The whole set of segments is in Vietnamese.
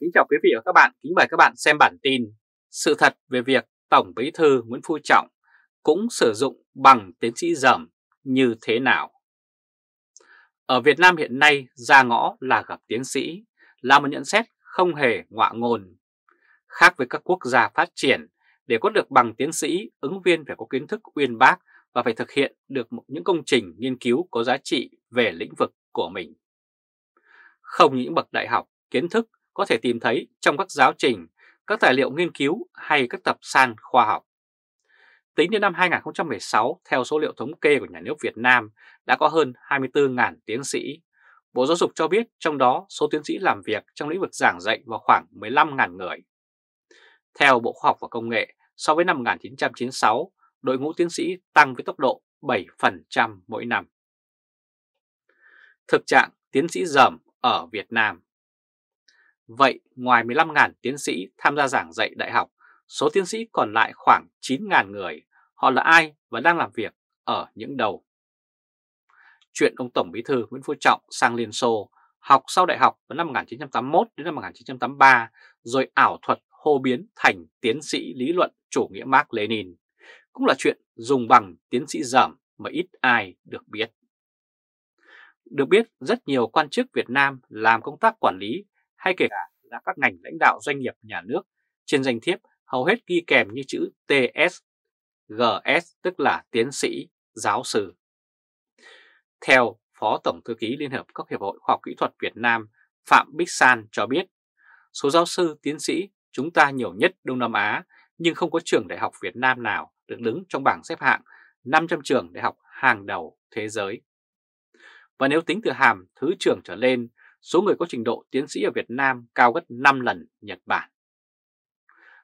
Kính chào quý vị và các bạn, kính mời các bạn xem bản tin Sự thật về việc Tổng Bí thư Nguyễn Phú Trọng cũng sử dụng bằng tiến sĩ dởm như thế nào. Ở Việt Nam hiện nay ra ngõ là gặp tiến sĩ là một nhận xét không hề ngọa ngôn. Khác với các quốc gia phát triển, để có được bằng tiến sĩ, ứng viên phải có kiến thức uyên bác và phải thực hiện được những công trình nghiên cứu có giá trị về lĩnh vực của mình. Không những bậc đại học, kiến thức có thể tìm thấy trong các giáo trình, các tài liệu nghiên cứu hay các tập san khoa học. Tính đến năm 2016, theo số liệu thống kê của nhà nước Việt Nam, đã có hơn 24.000 tiến sĩ. Bộ Giáo dục cho biết trong đó số tiến sĩ làm việc trong lĩnh vực giảng dạy vào khoảng 15.000 người. Theo Bộ Khoa học và Công nghệ, so với năm 1996, đội ngũ tiến sĩ tăng với tốc độ 7% mỗi năm. Thực trạng tiến sĩ dởm ở Việt Nam Vậy ngoài 15.000 tiến sĩ tham gia giảng dạy đại học, số tiến sĩ còn lại khoảng 9.000 người. Họ là ai và đang làm việc ở những đầu? Chuyện ông Tổng Bí thư Nguyễn Phú Trọng sang Liên Xô học sau đại học vào năm 1981 đến năm 1983 rồi ảo thuật hô biến thành tiến sĩ lý luận chủ nghĩa Mark Lenin. Cũng là chuyện dùng bằng tiến sĩ giảm mà ít ai được biết. Được biết, rất nhiều quan chức Việt Nam làm công tác quản lý hay kể cả là các ngành lãnh đạo doanh nghiệp nhà nước trên danh thiếp hầu hết ghi kèm như chữ TS, GS tức là tiến sĩ, giáo sư. Theo Phó Tổng Thư ký Liên Hợp các Hiệp hội Khoa học Kỹ thuật Việt Nam Phạm Bích San cho biết, số giáo sư, tiến sĩ chúng ta nhiều nhất Đông Nam Á nhưng không có trường đại học Việt Nam nào được đứng trong bảng xếp hạng 500 trường đại học hàng đầu thế giới. Và nếu tính từ hàm thứ trưởng trở lên số người có trình độ tiến sĩ ở Việt Nam cao gấp 5 lần Nhật Bản.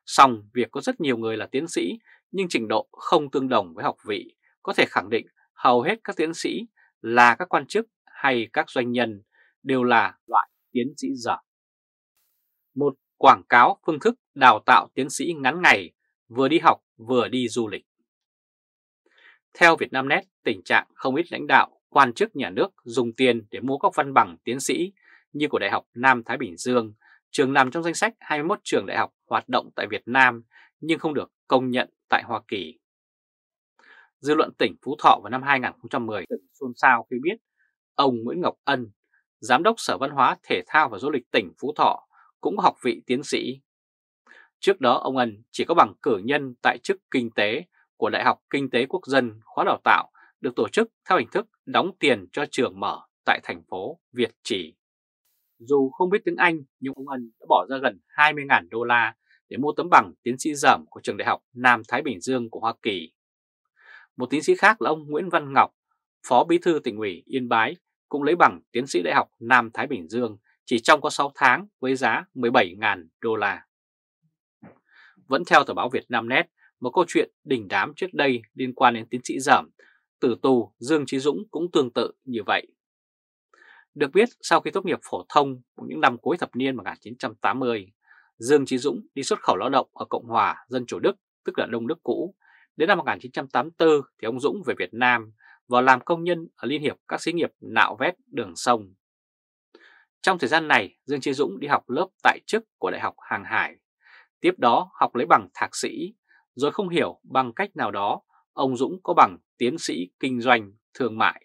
Song việc có rất nhiều người là tiến sĩ nhưng trình độ không tương đồng với học vị có thể khẳng định hầu hết các tiến sĩ là các quan chức hay các doanh nhân đều là loại tiến sĩ dở. Một quảng cáo phương thức đào tạo tiến sĩ ngắn ngày, vừa đi học vừa đi du lịch. Theo Vietnamnet, tình trạng không ít lãnh đạo, quan chức nhà nước dùng tiền để mua các văn bằng tiến sĩ như của Đại học Nam Thái Bình Dương, trường nằm trong danh sách 21 trường đại học hoạt động tại Việt Nam nhưng không được công nhận tại Hoa Kỳ. Dư luận tỉnh Phú Thọ vào năm 2010 từng xôn xao khi biết ông Nguyễn Ngọc Ân, Giám đốc Sở Văn hóa Thể thao và Du lịch tỉnh Phú Thọ cũng học vị tiến sĩ. Trước đó ông Ân chỉ có bằng cử nhân tại chức kinh tế của Đại học Kinh tế Quốc dân khóa đào tạo được tổ chức theo hình thức đóng tiền cho trường mở tại thành phố Việt Trì. Dù không biết tiếng Anh nhưng ông Ân đã bỏ ra gần 20.000 đô la để mua tấm bằng tiến sĩ giảm của Trường Đại học Nam Thái Bình Dương của Hoa Kỳ. Một tiến sĩ khác là ông Nguyễn Văn Ngọc, Phó Bí thư tỉnh ủy Yên Bái cũng lấy bằng tiến sĩ Đại học Nam Thái Bình Dương chỉ trong có 6 tháng với giá 17.000 đô la. Vẫn theo tờ báo Việt Nam Net, một câu chuyện đỉnh đám trước đây liên quan đến tiến sĩ giảm tử tù Dương Trí Dũng cũng tương tự như vậy. Được biết, sau khi tốt nghiệp phổ thông những năm cuối thập niên 1980, Dương Chí Dũng đi xuất khẩu lao động ở Cộng hòa Dân Chủ Đức, tức là Đông Đức cũ. Đến năm 1984 thì ông Dũng về Việt Nam và làm công nhân ở Liên hiệp các xí nghiệp nạo vét đường sông. Trong thời gian này, Dương Chí Dũng đi học lớp tại chức của Đại học Hàng Hải. Tiếp đó học lấy bằng thạc sĩ, rồi không hiểu bằng cách nào đó, ông Dũng có bằng tiến sĩ kinh doanh thương mại.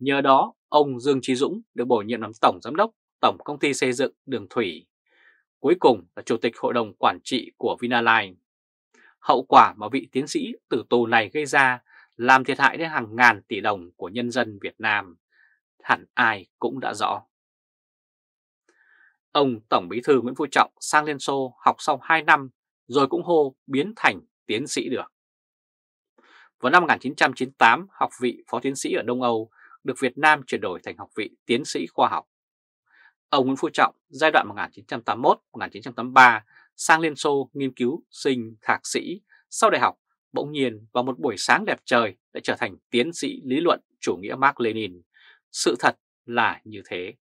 Nhờ đó, ông Dương Trí Dũng được bổ nhiệm làm Tổng Giám đốc Tổng Công ty Xây dựng Đường Thủy, cuối cùng là Chủ tịch Hội đồng Quản trị của Vinaline. Hậu quả mà vị tiến sĩ tử tù này gây ra làm thiệt hại đến hàng ngàn tỷ đồng của nhân dân Việt Nam, hẳn ai cũng đã rõ. Ông Tổng Bí thư Nguyễn Phú Trọng sang Liên Xô học sau 2 năm rồi cũng hô biến thành tiến sĩ được. Vào năm 1998, học vị phó tiến sĩ ở Đông Âu được Việt Nam chuyển đổi thành học vị tiến sĩ khoa học. Ông Nguyễn Phú Trọng giai đoạn 1981-1983 sang Liên Xô nghiên cứu sinh thạc sĩ sau đại học bỗng nhiên vào một buổi sáng đẹp trời đã trở thành tiến sĩ lý luận chủ nghĩa Mark Lenin. Sự thật là như thế.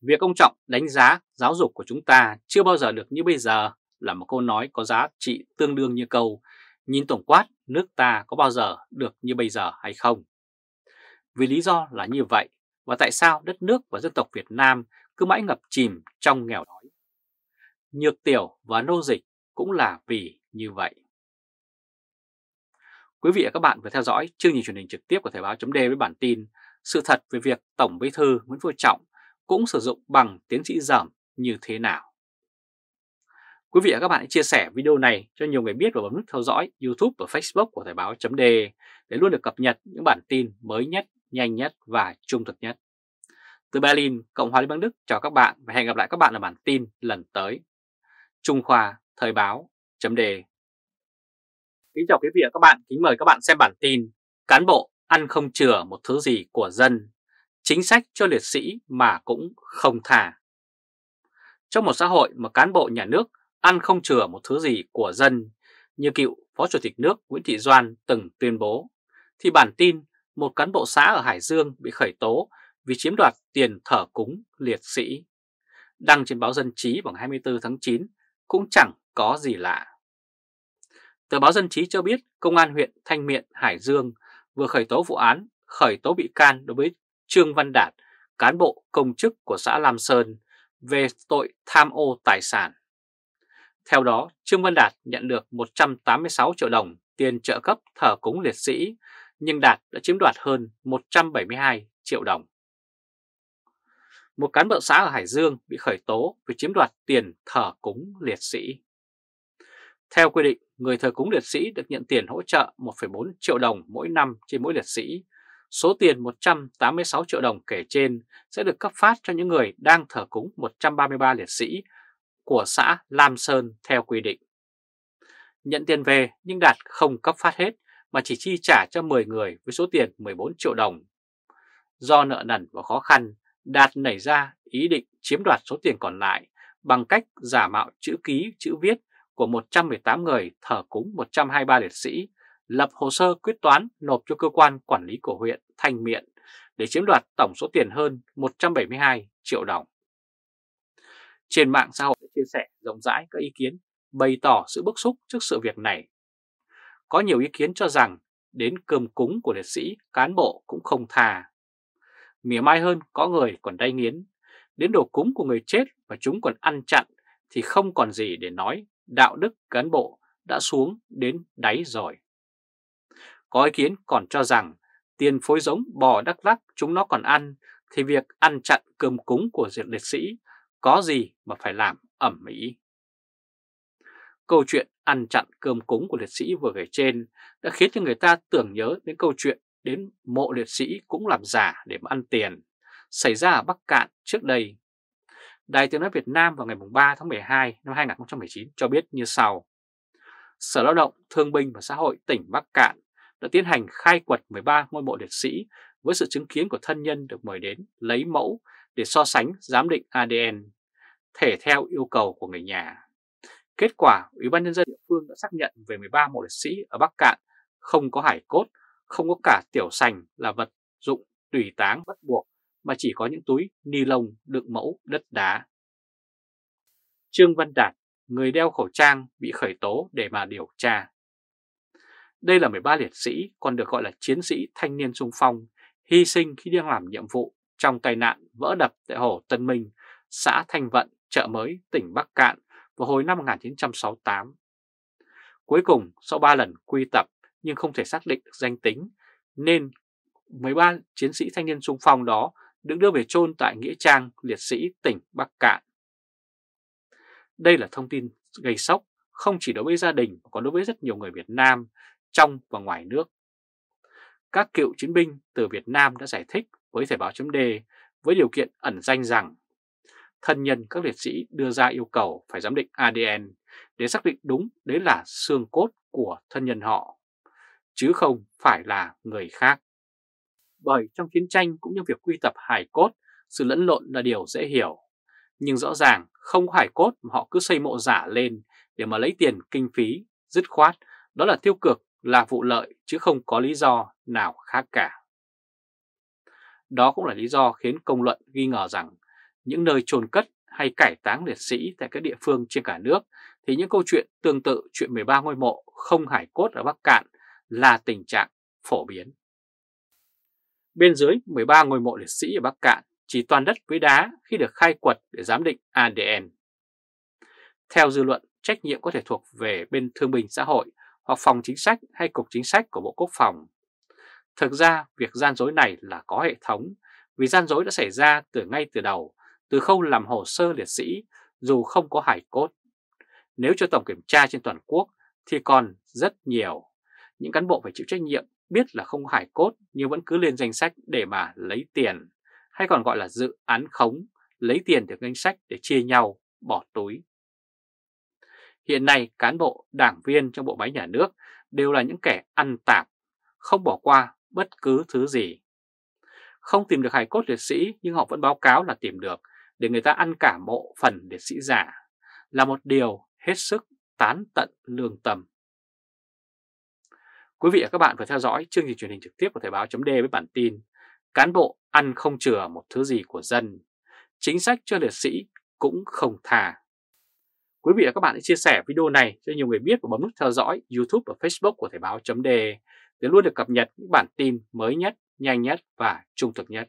Việc ông Trọng đánh giá giáo dục của chúng ta chưa bao giờ được như bây giờ là một câu nói có giá trị tương đương như câu nhìn tổng quát nước ta có bao giờ được như bây giờ hay không. Vì lý do là như vậy và tại sao đất nước và dân tộc Việt Nam cứ mãi ngập chìm trong nghèo đói. Nhược tiểu và nô dịch cũng là vì như vậy. Quý vị và các bạn vừa theo dõi chương trình truyền hình trực tiếp của Thời báo chấm với bản tin Sự thật về việc Tổng Bí thư Nguyễn Phú Trọng cũng sử dụng bằng tiến sĩ giảm như thế nào. Quý vị và các bạn hãy chia sẻ video này cho nhiều người biết và bấm nút theo dõi YouTube và Facebook của Thời báo chấm để luôn được cập nhật những bản tin mới nhất nhanh nhất và trung thực nhất. Từ Berlin, Cộng hòa Liên bang Đức chào các bạn và hẹn gặp lại các bạn ở bản tin lần tới. Trung Khoa, Thời báo, chấm đề. Kính chào quý vị và các bạn, kính mời các bạn xem bản tin Cán bộ ăn không chừa một thứ gì của dân, chính sách cho liệt sĩ mà cũng không thả. Trong một xã hội mà cán bộ nhà nước ăn không chừa một thứ gì của dân, như cựu Phó Chủ tịch nước Nguyễn Thị Doan từng tuyên bố, thì bản tin một cán bộ xã ở Hải Dương bị khởi tố vì chiếm đoạt tiền thở cúng liệt sĩ. Đăng trên báo Dân Chí bằng 24 tháng 9 cũng chẳng có gì lạ. Tờ báo Dân Chí cho biết Công an huyện Thanh Miện, Hải Dương vừa khởi tố vụ án khởi tố bị can đối với Trương Văn Đạt, cán bộ công chức của xã Lam Sơn về tội tham ô tài sản. Theo đó, Trương Văn Đạt nhận được 186 triệu đồng tiền trợ cấp thờ cúng liệt sĩ nhưng Đạt đã chiếm đoạt hơn 172 triệu đồng. Một cán bộ xã ở Hải Dương bị khởi tố vì chiếm đoạt tiền thờ cúng liệt sĩ. Theo quy định, người thờ cúng liệt sĩ được nhận tiền hỗ trợ 1,4 triệu đồng mỗi năm trên mỗi liệt sĩ. Số tiền 186 triệu đồng kể trên sẽ được cấp phát cho những người đang thờ cúng 133 liệt sĩ của xã Lam Sơn theo quy định. Nhận tiền về nhưng Đạt không cấp phát hết mà chỉ chi trả cho 10 người với số tiền 14 triệu đồng. Do nợ nần và khó khăn, Đạt nảy ra ý định chiếm đoạt số tiền còn lại bằng cách giả mạo chữ ký, chữ viết của 118 người thờ cúng 123 liệt sĩ, lập hồ sơ quyết toán nộp cho cơ quan quản lý của huyện Thanh Miện để chiếm đoạt tổng số tiền hơn 172 triệu đồng. Trên mạng xã hội chia sẻ rộng rãi các ý kiến bày tỏ sự bức xúc trước sự việc này có nhiều ý kiến cho rằng đến cơm cúng của liệt sĩ, cán bộ cũng không thà. Mỉa mai hơn có người còn đay nghiến, đến đồ cúng của người chết và chúng còn ăn chặn thì không còn gì để nói đạo đức cán bộ đã xuống đến đáy rồi. Có ý kiến còn cho rằng tiền phối giống bò đắc lắc chúng nó còn ăn thì việc ăn chặn cơm cúng của diệt liệt sĩ có gì mà phải làm ẩm ý. Câu chuyện ăn chặn cơm cúng của liệt sĩ vừa kể trên đã khiến cho người ta tưởng nhớ đến câu chuyện đến mộ liệt sĩ cũng làm giả để mà ăn tiền, xảy ra ở Bắc Cạn trước đây. Đài Tiếng Nói Việt Nam vào ngày 3 tháng 12 năm 2019 cho biết như sau. Sở Lao động, Thương binh và Xã hội tỉnh Bắc Cạn đã tiến hành khai quật 13 ngôi mộ liệt sĩ với sự chứng kiến của thân nhân được mời đến lấy mẫu để so sánh giám định ADN, thể theo yêu cầu của người nhà. Kết quả, Ủy ban Nhân dân địa phương đã xác nhận về 13 mộ liệt sĩ ở Bắc Cạn không có hải cốt, không có cả tiểu sành là vật dụng tùy táng bắt buộc mà chỉ có những túi ni lông đựng mẫu đất đá. Trương Văn Đạt, người đeo khẩu trang bị khởi tố để mà điều tra. Đây là 13 liệt sĩ còn được gọi là chiến sĩ thanh niên sung phong, hy sinh khi đang làm nhiệm vụ trong tai nạn vỡ đập tại hồ Tân Minh, xã Thanh Vận, chợ mới, tỉnh Bắc Cạn vào hồi năm 1968. Cuối cùng, sau 3 lần quy tập nhưng không thể xác định được danh tính, nên 13 chiến sĩ thanh niên sung phong đó được đưa về chôn tại Nghĩa Trang Liệt sĩ tỉnh Bắc Cạn. Đây là thông tin gây sốc không chỉ đối với gia đình mà còn đối với rất nhiều người Việt Nam trong và ngoài nước. Các cựu chiến binh từ Việt Nam đã giải thích với Thể báo chấm D với điều kiện ẩn danh rằng thân nhân các liệt sĩ đưa ra yêu cầu phải giám định ADN để xác định đúng đấy là xương cốt của thân nhân họ, chứ không phải là người khác. Bởi trong chiến tranh cũng như việc quy tập hải cốt, sự lẫn lộn là điều dễ hiểu. Nhưng rõ ràng không có hài cốt mà họ cứ xây mộ giả lên để mà lấy tiền kinh phí, dứt khoát, đó là tiêu cực, là vụ lợi chứ không có lý do nào khác cả. Đó cũng là lý do khiến công luận ghi ngờ rằng những nơi chôn cất hay cải táng liệt sĩ tại các địa phương trên cả nước thì những câu chuyện tương tự chuyện 13 ngôi mộ không hải cốt ở Bắc Cạn là tình trạng phổ biến. Bên dưới 13 ngôi mộ liệt sĩ ở Bắc Cạn chỉ toàn đất với đá khi được khai quật để giám định ADN. Theo dư luận, trách nhiệm có thể thuộc về bên thương binh xã hội hoặc phòng chính sách hay cục chính sách của Bộ Quốc phòng. Thực ra, việc gian dối này là có hệ thống vì gian dối đã xảy ra từ ngay từ đầu từ khâu làm hồ sơ liệt sĩ dù không có hải cốt. Nếu cho tổng kiểm tra trên toàn quốc thì còn rất nhiều. Những cán bộ phải chịu trách nhiệm biết là không hải cốt nhưng vẫn cứ lên danh sách để mà lấy tiền, hay còn gọi là dự án khống, lấy tiền từ ngân sách để chia nhau, bỏ túi. Hiện nay cán bộ, đảng viên trong bộ máy nhà nước đều là những kẻ ăn tạp, không bỏ qua bất cứ thứ gì. Không tìm được hải cốt liệt sĩ nhưng họ vẫn báo cáo là tìm được để người ta ăn cả mộ phần liệt sĩ giả là một điều hết sức tán tận lương tâm. Quý vị và các bạn vừa theo dõi chương trình truyền hình trực tiếp của Thời báo chấm với bản tin Cán bộ ăn không chừa một thứ gì của dân, chính sách cho liệt sĩ cũng không thà. Quý vị và các bạn hãy chia sẻ video này cho nhiều người biết và bấm nút theo dõi YouTube và Facebook của Thời báo chấm để luôn được cập nhật những bản tin mới nhất, nhanh nhất và trung thực nhất.